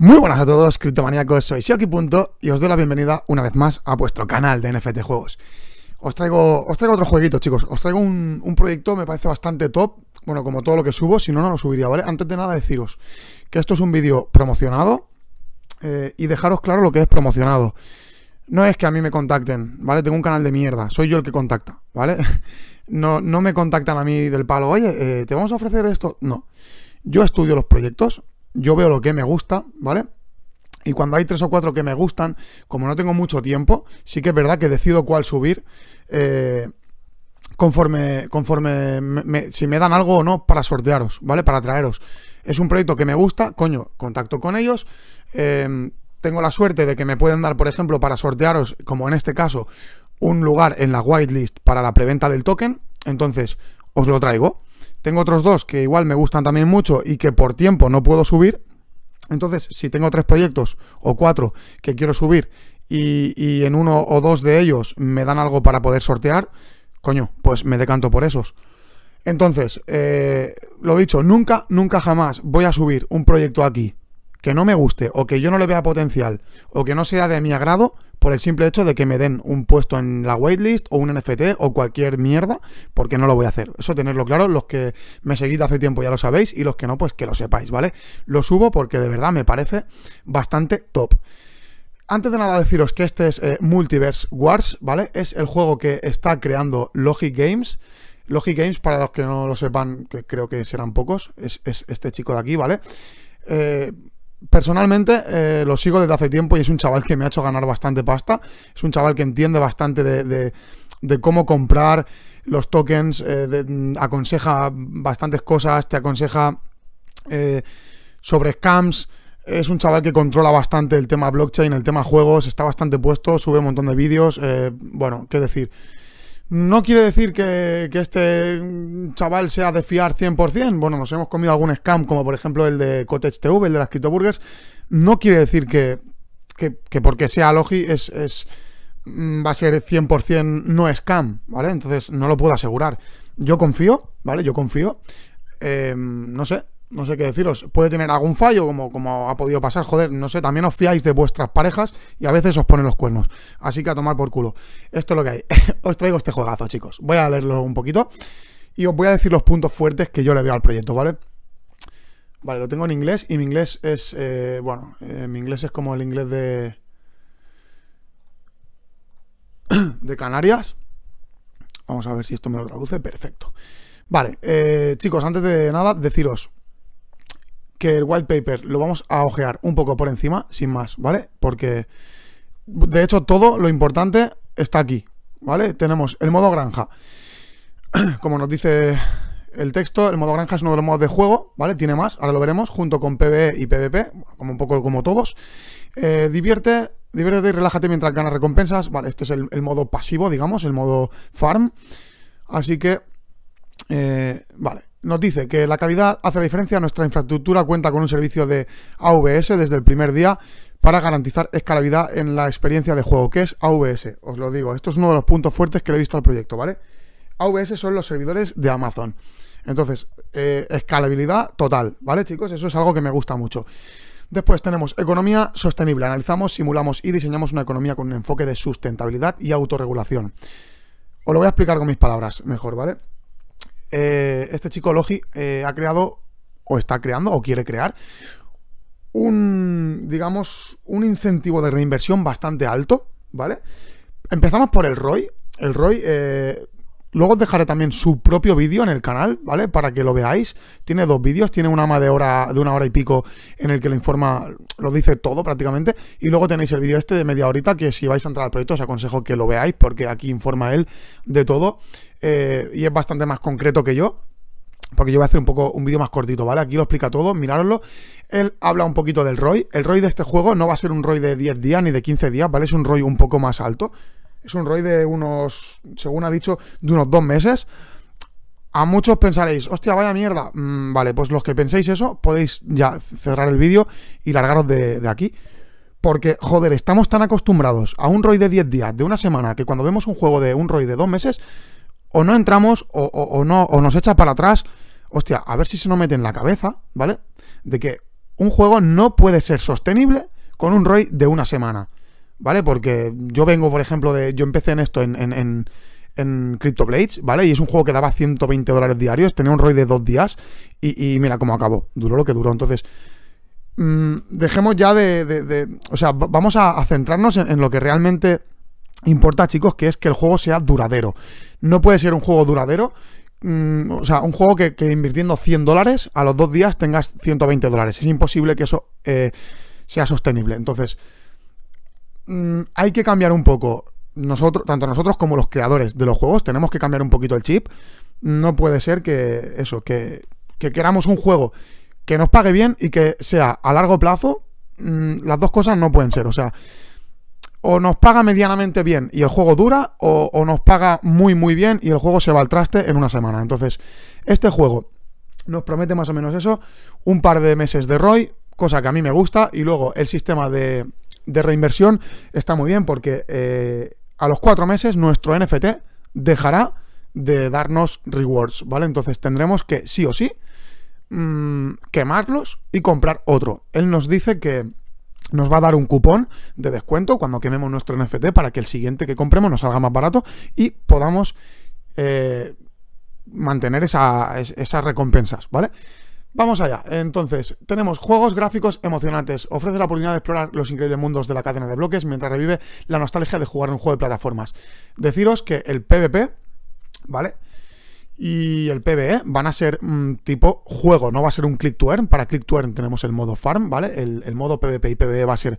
Muy buenas a todos, criptomaniacos, soy aquí y os doy la bienvenida una vez más a vuestro canal de NFT Juegos. Os traigo, os traigo otro jueguito, chicos. Os traigo un, proyecto, me parece bastante top. Bueno, como todo lo que subo, si no, no lo subiría, ¿vale? Antes de nada, deciros que esto es un vídeo promocionado eh, y dejaros claro lo que es promocionado. No es que a mí me contacten, ¿vale? Tengo un canal de mierda, soy yo el que contacta, ¿vale? No, no me contactan a mí del palo, oye, eh, te vamos a ofrecer esto. No. Yo estudio los proyectos, yo veo lo que me gusta, ¿vale? Y cuando hay tres o cuatro que me gustan, como no tengo mucho tiempo, sí que es verdad que decido cuál subir. Eh, conforme, conforme si me dan algo o no para sortearos, ¿vale? Para traeros. Es un proyecto que me gusta, coño, contacto con ellos. Em, tengo la suerte de que me pueden dar, por ejemplo, para sortearos, como en este caso, un lugar en la whitelist para la preventa del token. Entonces, os lo traigo. Tengo otros dos que igual me gustan también mucho y que por tiempo no puedo subir. Entonces, si tengo tres proyectos o cuatro que quiero subir y, en uno o dos de ellos me dan algo para poder sortear, coño, pues me decanto por esos. Entonces, eh, lo dicho, nunca, nunca jamás voy a subir un proyecto aquí que no me guste o que yo no le vea potencial o que no sea de mi agrado por el simple hecho de que me den un puesto en la waitlist o un NFT o cualquier mierda, porque no lo voy a hacer. Eso tenerlo claro, los que me seguís hace tiempo ya lo sabéis y los que no, pues que lo sepáis, ¿vale? Lo subo porque de verdad me parece bastante top. Antes de nada deciros que este es eh, Multiverse Wars, ¿vale? Es el juego que está creando Logic Games. Logic Games, para los que no lo sepan, que creo que serán pocos, es, es este chico de aquí, ¿vale? Eh, Personalmente eh, lo sigo desde hace tiempo y es un chaval que me ha hecho ganar bastante pasta. Es un chaval que entiende bastante de, cómo comprar los tokens, eh, mm, aconseja bastantes cosas, te aconseja eh, sobre scams. Es un chaval que controla bastante el tema blockchain, el tema juegos, está bastante puesto, sube un montón de vídeos. bueno, qué decir. No quiere decir que, este chaval sea de fiar 100%. Bueno, nos hemos comido algún scam, como por ejemplo el de Cotech TV, el de las criptoburgers. No quiere decir que, que, porque sea Logi es, es, mm, va a ser 100% no scam, ¿vale? Entonces no lo puedo asegurar. Yo confío, ¿vale? Yo confío. Eh, no sé, no sé qué deciros, puede tener algún fallo, como, como ha podido pasar, joder, no sé, también os fiáis de vuestras parejas y a veces os ponen los cuernos. Así que a tomar por culo. Esto es lo que hay. os traigo este juegazo, chicos. Voy a leerlo un poquito y os voy a decir los puntos fuertes que yo le veo al proyecto, ¿vale? Vale, lo tengo en inglés y mi inglés es, eh, bueno, eh, mi inglés es como el inglés de... de Canarias. Vamos a ver si esto me lo traduce. Perfecto. Vale, eh, chicos, antes de nada, deciros, que el white paper lo vamos a ojear un poco por encima, sin más, ¿vale? Porque, de hecho, todo lo importante está aquí, ¿vale? Tenemos el modo granja. Como nos dice el texto, el modo granja es uno de los modos de juego, ¿vale? Tiene más, ahora lo veremos, junto con PBE y PvP, como un poco como todos. Eh, divierte, diviértete y relájate mientras ganas recompensas. Vale, este es el modo pasivo, digamos, el modo farm. Así que eh, vale, nos dice que la calidad hace la diferencia. Nuestra infraestructura cuenta con un servicio de AVS desde el primer día para garantizar escalabilidad en la experiencia de juego. que es AVS? Os lo digo, esto es uno de los puntos fuertes que le he visto al proyecto, ¿vale? AVS son los servidores de Amazon. Entonces, eh, escalabilidad total, ¿vale, chicos? Eso es algo que me gusta mucho. Después tenemos economía sostenible. Analizamos, simulamos y diseñamos una economía con un enfoque de sustentabilidad y autorregulación. Os lo voy a explicar con mis palabras mejor, ¿vale? Eh, este chico Logi eh, ha creado, o está creando, o quiere crear, un, digamos, un incentivo de reinversión bastante alto, ¿vale? Empezamos por el ROI. El ROI, eh, Luego os dejaré también su propio vídeo en el canal, ¿vale? Para que lo veáis. Tiene dos vídeos, tiene una ama de hora, de una hora y pico, en el que le informa, lo dice todo prácticamente. Y luego tenéis el vídeo este de media horita, que si vais a entrar al proyecto os aconsejo que lo veáis, porque aquí informa él de todo. Eh, y es bastante más concreto que yo, porque yo voy a hacer un poco un vídeo más cortito, ¿vale? Aquí lo explica todo, mirároslo. Él habla un poquito del ROI. El ROI de este juego no va a ser un ROI de 10 días ni de 15 días, ¿vale? Es un ROI un poco más alto es un ROI de unos, según ha dicho, de unos dos meses. A muchos pensaréis, hostia, vaya mierda. Mm, vale, pues los que penséis eso, podéis ya cerrar el vídeo y largaros de, aquí. Porque, joder, estamos tan acostumbrados a un ROI de 10 días, de una semana, que cuando vemos un juego de un ROI de dos meses, o no entramos o, no, o nos echa para atrás. Hostia, a ver si se nos mete en la cabeza, ¿vale? De que un juego no puede ser sostenible con un ROI de una semana. ¿vale? Porque yo vengo, por ejemplo, de. Yo empecé en esto en, en, en, CryptoBlades, ¿vale? Y es un juego que daba 120 dólares diarios, tenía un ROI de dos días y, mira cómo acabó. Duró lo que duró. Entonces, mm, dejemos ya de, O sea, vamos a, centrarnos en, lo que realmente importa, chicos, que es que el juego sea duradero. No puede ser un juego duradero mm, o sea, un juego que, invirtiendo 100 dólares, a los dos días tengas 120 dólares. Es imposible que eso eh, sea sostenible. Entonces, Mm, hay que cambiar un poco. Nosotros, tanto nosotros como los creadores de los juegos, tenemos que cambiar un poquito el chip. No puede ser que eso, que, queramos un juego que nos pague bien y que sea a largo plazo. Mm, las dos cosas no pueden ser. O sea, o nos paga medianamente bien y el juego dura, o, o, nos paga muy muy bien y el juego se va al traste en una semana. Entonces, este juego nos promete más o menos eso, un par de meses de ROI, cosa que a mí me gusta, y luego el sistema de, de reinversión está muy bien porque eh, a los cuatro meses nuestro NFT dejará de darnos rewards, ¿vale? Entonces tendremos que sí o sí mm, quemarlos y comprar otro. Él nos dice que nos va a dar un cupón de descuento cuando quememos nuestro NFT para que el siguiente que compremos nos salga más barato y podamos eh, mantener esas recompensas, ¿vale? Vamos allá. Entonces, tenemos juegos gráficos emocionantes. Ofrece la oportunidad de explorar los increíbles mundos de la cadena de bloques mientras revive la nostalgia de jugar un juego de plataformas. Deciros que el PvP, ¿vale? Y el PvE van a ser mm, tipo juego, no va a ser un click to earn. Para click to earn tenemos el modo farm, ¿vale? El, modo PvP y PvE va a ser,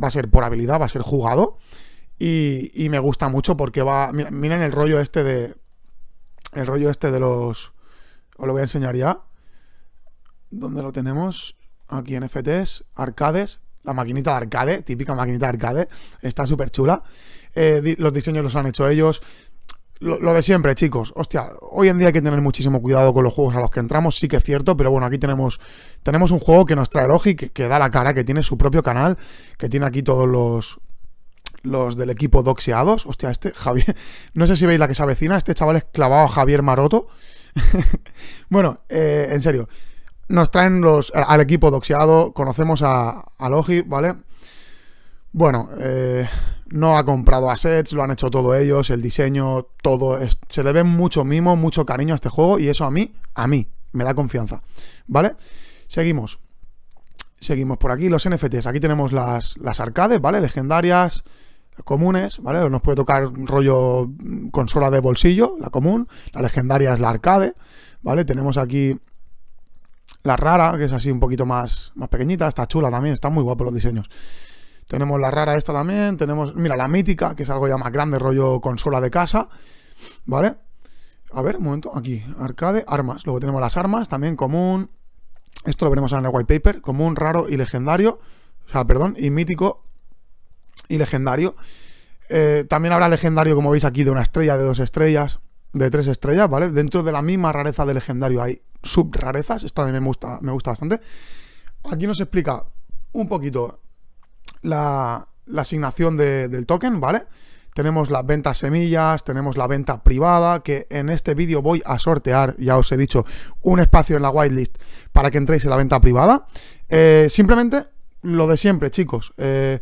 va a ser por habilidad, va a ser jugado. Y, y me gusta mucho porque va. Miren el rollo este de. El rollo este de los. Os lo voy a enseñar ya ¿Dónde lo tenemos? Aquí en FTs, arcades, la maquinita de arcade, típica maquinita de arcade, está súper chula. Eh, los diseños los han hecho ellos. Lo, de siempre, chicos. Hostia, hoy en día hay que tener muchísimo cuidado con los juegos a los que entramos, sí que es cierto, pero bueno, aquí tenemos, tenemos un juego que nos trae Logi, que, da la cara, que tiene su propio canal, que tiene aquí todos los, los del equipo doxeados. Hostia, este Javier. No sé si veis la que se avecina. Este chaval es clavado a Javier Maroto. bueno, eh, en serio. Nos traen los, al equipo doxiado, conocemos a, Logi, ¿vale? Bueno, eh, no ha comprado assets, lo han hecho todos ellos, el diseño, todo. se le ve mucho mimo, mucho cariño a este juego y eso a mí, a mí, me da confianza, ¿vale? Seguimos. Seguimos por aquí, los NFTs. Aquí tenemos las, las arcades, ¿vale? Legendarias, comunes, ¿vale? Nos puede tocar rollo mm, consola de bolsillo, la común. La legendaria es la arcade, ¿vale? Tenemos aquí la rara, que es así un poquito más, más pequeñita, está chula también, está muy guapo los diseños. Tenemos la rara esta también, tenemos, mira, la mítica, que es algo ya más grande, rollo consola de casa, ¿vale? A ver, un momento, aquí, arcade, armas. Luego tenemos las armas, también común. Esto lo veremos en el white paper. Común, raro y legendario. O sea, perdón, y mítico y legendario. Eh, también habrá legendario, como veis aquí, de una estrella, de dos estrellas, de tres estrellas, ¿vale? Dentro de la misma rareza de legendario hay subrarezas. Esto a mí me gusta, me gusta bastante. Aquí nos explica un poquito la, asignación del token, ¿vale? Tenemos las ventas semillas, tenemos la venta privada, que en este vídeo voy a sortear, ya os he dicho, un espacio en la whitelist para que entréis en la venta privada. Eh, simplemente lo de siempre, chicos. Eh,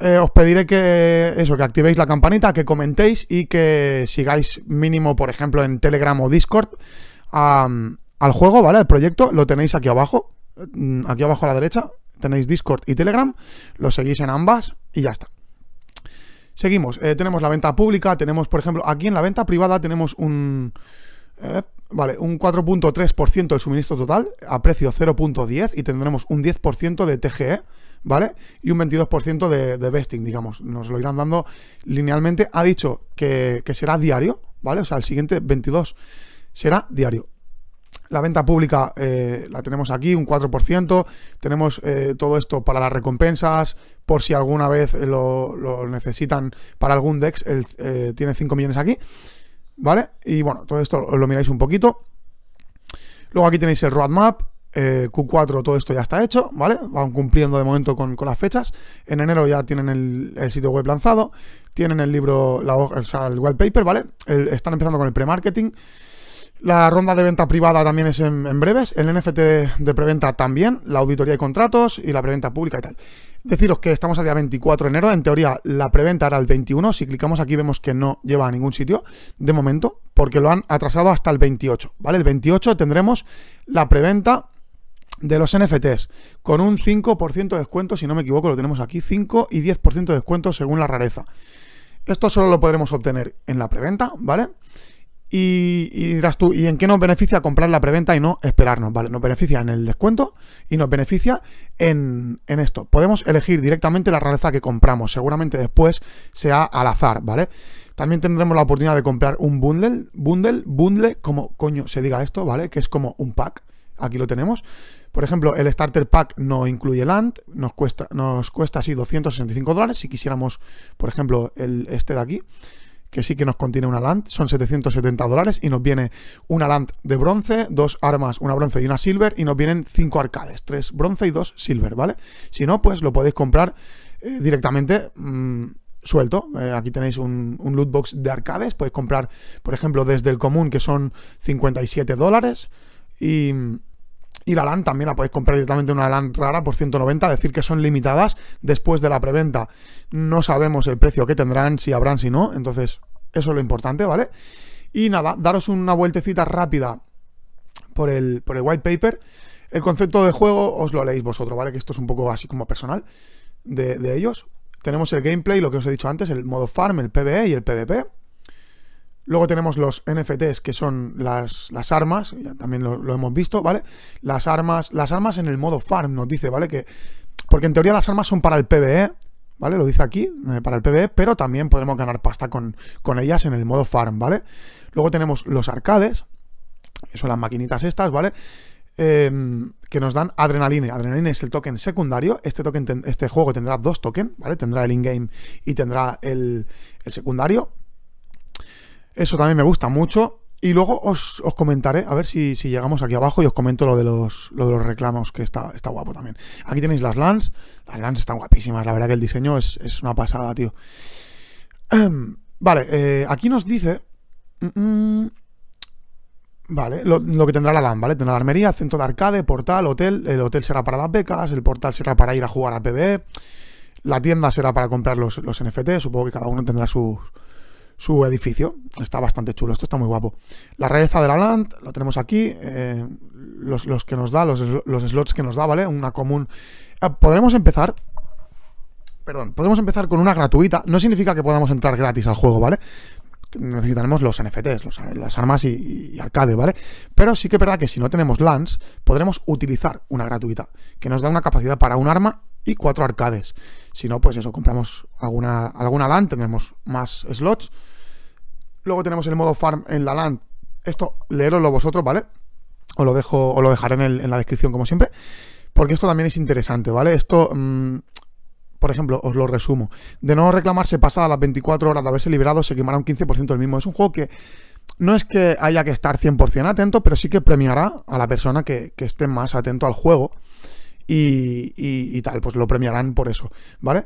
eh, os pediré que eso, que activéis la campanita, que comentéis y que sigáis mínimo, por ejemplo, en Telegram o Discord al juego, ¿vale? el proyecto, lo tenéis aquí abajo, mm, aquí abajo a la derecha, tenéis Discord y Telegram, lo seguís en ambas y ya está. Seguimos, eh, tenemos la venta pública, tenemos, por ejemplo, aquí en la venta privada tenemos un... Eh, vale, un 4.3% del suministro total a precio 0.10 y tendremos un 10% de TGE, ¿vale? Y un 22% de, de vesting, digamos. Nos lo irán dando linealmente. Ha dicho que, que será diario, ¿vale? O sea, el siguiente 22 será diario. La venta pública eh, la tenemos aquí, un 4%. Tenemos eh, todo esto para las recompensas, por si alguna vez lo, necesitan para algún DEX, eh, tiene 5 millones aquí. ¿Vale? Y bueno, todo esto lo, miráis un poquito. Luego aquí tenéis el roadmap, Q4 todo esto ya está hecho, ¿vale? Van cumpliendo de momento con, las fechas. En enero ya tienen el, sitio web lanzado, tienen el libro, la, o sea, el white paper, ¿vale? están empezando con el pre-marketing. La ronda de venta privada también es en, breves, el NFT de preventa también, la auditoría de contratos y la preventa pública y tal. Deciros que estamos al día 24 de enero, en teoría la preventa era el 21, si clicamos aquí vemos que no lleva a ningún sitio de momento, porque lo han atrasado hasta el 28, ¿vale? El 28 tendremos la preventa de los NFTs, con un 5% de descuento, si no me equivoco, lo tenemos aquí, 5 y 10% de descuento según la rareza. Esto solo lo podremos obtener en la preventa, ¿vale? Y, dirás tú, ¿y en qué nos beneficia comprar la preventa y no esperarnos? Vale, nos beneficia en el descuento y nos beneficia en, en, esto. Podemos elegir directamente la rareza que compramos. Seguramente después sea al azar, ¿vale? También tendremos la oportunidad de comprar un bundle, bundle, bundle, como coño se diga esto, ¿vale? Que es como un pack. Aquí lo tenemos. Por ejemplo, el Starter Pack no incluye land, nos cuesta, nos cuesta así 265 dólares. Si quisiéramos, por ejemplo, el, este de aquí que sí que nos contiene una land. son 770 dólares y nos viene una land de bronce, dos armas, una bronce y una silver y nos vienen cinco arcades, tres bronce y dos silver, ¿vale? Si no, pues lo podéis comprar eh, directamente... Mm, suelto. Eh, aquí tenéis un, un, loot box de arcades. Podéis comprar, por ejemplo, desde el común, que son 57 dólares. Y y la LAN también la podéis comprar directamente una LAN rara por 190, decir que son limitadas después de la preventa. No sabemos el precio que tendrán, si habrán, si no. Entonces, eso es lo importante, ¿vale? Y nada, daros una vueltecita rápida por el, por el white paper. El concepto de juego os lo leéis vosotros, ¿vale? Que esto es un poco así como personal de, de ellos. Tenemos el gameplay, lo que os he dicho antes, el modo farm, el PvE y el PvP. Luego tenemos los NFTs, que son las, armas, ya también lo, hemos visto, ¿vale? Las armas, las armas en el modo farm, nos dice, ¿vale? Que. Porque en teoría las armas son para el PvE, ¿vale? Lo dice aquí, eh, para el PvE, pero también podemos ganar pasta con, ellas en el modo farm, ¿vale? Luego tenemos los arcades, que son las maquinitas estas, ¿vale? Em, que nos dan adrenalina. Adrenalina es el token secundario. Este, token este juego tendrá dos tokens, ¿vale? Tendrá el in-game y tendrá el, el secundario. Eso también me gusta mucho. Y luego os, os comentaré, a ver si, si, llegamos aquí abajo y os comento lo de los, los reclamos, que está, está guapo también. Aquí tenéis las LANs. Las LANs están guapísimas, la verdad que el diseño es, una pasada, tío. vale, eh, aquí nos dice... Mm, mm, vale, lo, que tendrá la LAN, ¿vale? Tendrá la armería, centro de arcade, portal, hotel. El hotel será para las becas, el portal será para ir a jugar a PBE. La tienda será para comprar los, los NFT. Supongo que cada uno tendrá sus, su edificio. Está bastante chulo, esto está muy guapo. La rareza de la land, lo tenemos aquí, eh, los, que nos da, los, slots que nos da, ¿vale? Una común... Eh, podremos empezar... Perdón, podemos empezar con una gratuita. No significa que podamos entrar gratis al juego, ¿vale? necesitaremos los NFTs, las armas y, arcade, ¿vale? Pero sí que es verdad que si no tenemos lands podremos utilizar una gratuita, que nos da una capacidad para un arma y cuatro arcades. Si no, pues eso, compramos alguna, alguna LAN, tendremos más slots. Luego tenemos el modo farm en la LAN. Esto, leeroslo vosotros, ¿vale? Os lo, dejo, os lo dejaré en, la descripción, como siempre. Porque esto también es interesante, ¿vale? Esto, mm, por ejemplo, os lo resumo. De no reclamarse pasadas las 24 horas de haberse liberado, se quemará un 15% del mismo. Es un juego que no es que haya que estar 100% atento, pero sí que premiará a la persona que esté más atento al juego y, tal, pues lo premiarán por eso, ¿vale?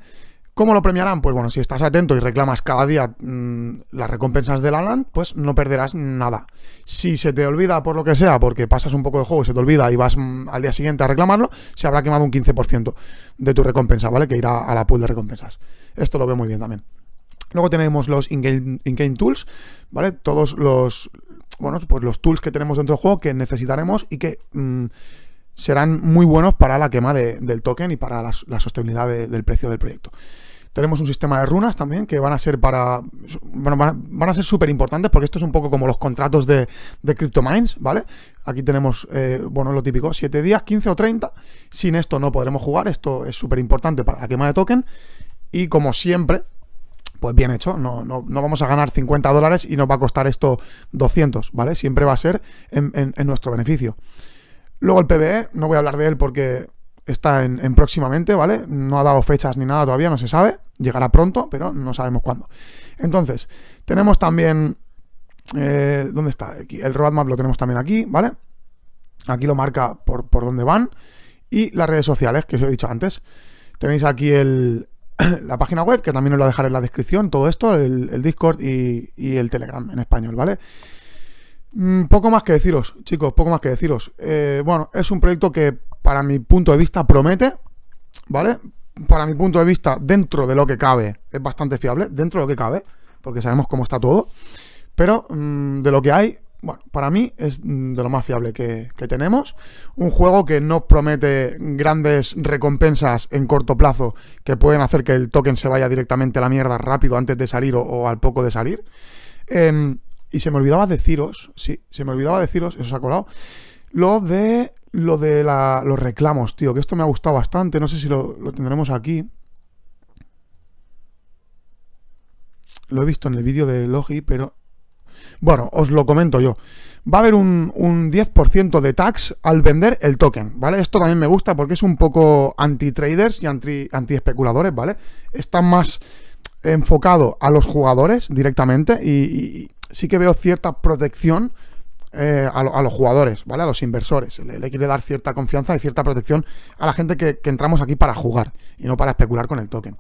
¿Cómo lo premiarán? Pues bueno, si estás atento y reclamas cada día mm, las recompensas de la LAN, pues no perderás nada. Si se te olvida por lo que sea, porque pasas un poco de juego y se te olvida y vas mm, al día siguiente a reclamarlo, se habrá quemado un 15% de tu recompensa, ¿vale? Que irá a la pool de recompensas. Esto lo veo muy bien también. Luego tenemos los in-game tools, ¿vale? Todos los, bueno, pues los tools que tenemos dentro del juego que necesitaremos y que... Mm, serán muy buenos para la quema del token y para la, sostenibilidad del precio del proyecto. Tenemos un sistema de runas también que van a ser para. Bueno, van a, ser súper importantes porque esto es un poco como los contratos de, de CryptoMines, ¿vale? Aquí tenemos, eh, bueno, lo típico, 7 días, 15 o 30. Sin esto no podremos jugar. Esto es súper importante para la quema de token. Y como siempre, pues bien hecho, no, vamos a ganar 50 dólares y nos va a costar esto 200, ¿vale? Siempre va a ser en nuestro beneficio. Luego el PBE, no voy a hablar de él porque está en, próximamente, ¿vale? No ha dado fechas ni nada todavía, no se sabe. Llegará pronto, pero no sabemos cuándo. Entonces, tenemos también... Eh, ¿Dónde está? Aquí, el roadmap lo tenemos también aquí, ¿vale? Aquí lo marca por, dónde van. Y las redes sociales, que os he dicho antes. Tenéis aquí la página web, que también os la dejaré en la descripción, todo esto, el, Discord y, el Telegram en español, ¿vale? Mm, poco más que deciros, chicos, poco más que deciros. Eh, bueno, es un proyecto que para mi punto de vista promete, ¿vale? Para mi punto de vista, dentro de lo que cabe, es bastante fiable, dentro de lo que cabe, porque sabemos cómo está todo. Pero mm, de lo que hay, bueno, para mí es mm, de lo más fiable que, tenemos. Un juego que no promete grandes recompensas en corto plazo que pueden hacer que el token se vaya directamente a la mierda rápido antes de salir o, al poco de salir. Em, y se me olvidaba deciros, sí, se me olvidaba deciros, eso se ha colado, lo de, lo de los reclamos, tío, que esto me ha gustado bastante, no sé si lo, tendremos aquí. Lo he visto en el vídeo de Logi, pero... Bueno, os lo comento yo. Va a haber un, 10% de tax al vender el token, ¿vale? Esto también me gusta porque es un poco anti-traders y anti-especuladores, anti traders y anti especuladores vale Está más enfocado a los jugadores directamente y, sí que veo cierta protección eh, a, los jugadores, ¿vale? A los inversores. Le, quiere dar cierta confianza y cierta protección a la gente que, entramos aquí para jugar y no para especular con el token.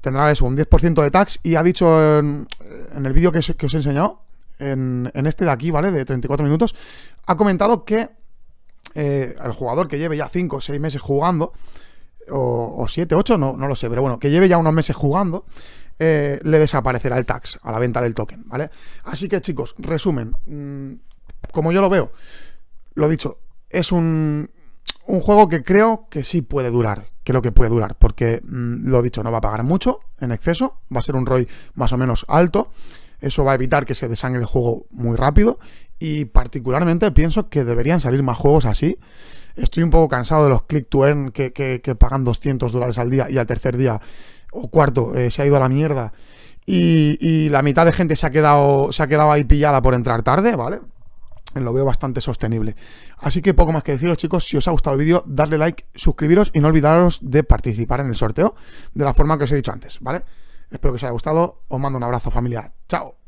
Tendrá eso, un 10% de tax y ha dicho en, el vídeo que, que, os he enseñado, en, este de aquí, ¿vale? De 34 minutos, ha comentado que eh, el jugador que lleve ya 5 o 6 meses jugando, o 7, 8, no, no lo sé, pero bueno, que lleve ya unos meses jugando, eh, le desaparecerá el tax a la venta del token, ¿vale? Así que chicos, resumen, mm, como yo lo veo, lo dicho, es un, juego que creo que sí puede durar, creo que puede durar, porque mm, lo dicho, no va a pagar mucho en exceso, va a ser un ROI más o menos alto, eso va a evitar que se desangre el juego muy rápido y particularmente pienso que deberían salir más juegos así. Estoy un poco cansado de los click to earn que, que pagan 200 dólares al día y al tercer día o cuarto eh, se ha ido a la mierda y, la mitad de gente se ha, quedado, se ha quedado ahí pillada por entrar tarde, ¿vale? Lo veo bastante sostenible. Así que poco más que deciros, chicos. Si os ha gustado el vídeo, darle like, suscribiros y no olvidaros de participar en el sorteo de la forma que os he dicho antes, ¿vale? Espero que os haya gustado. Os mando un abrazo, familia. ¡Chao!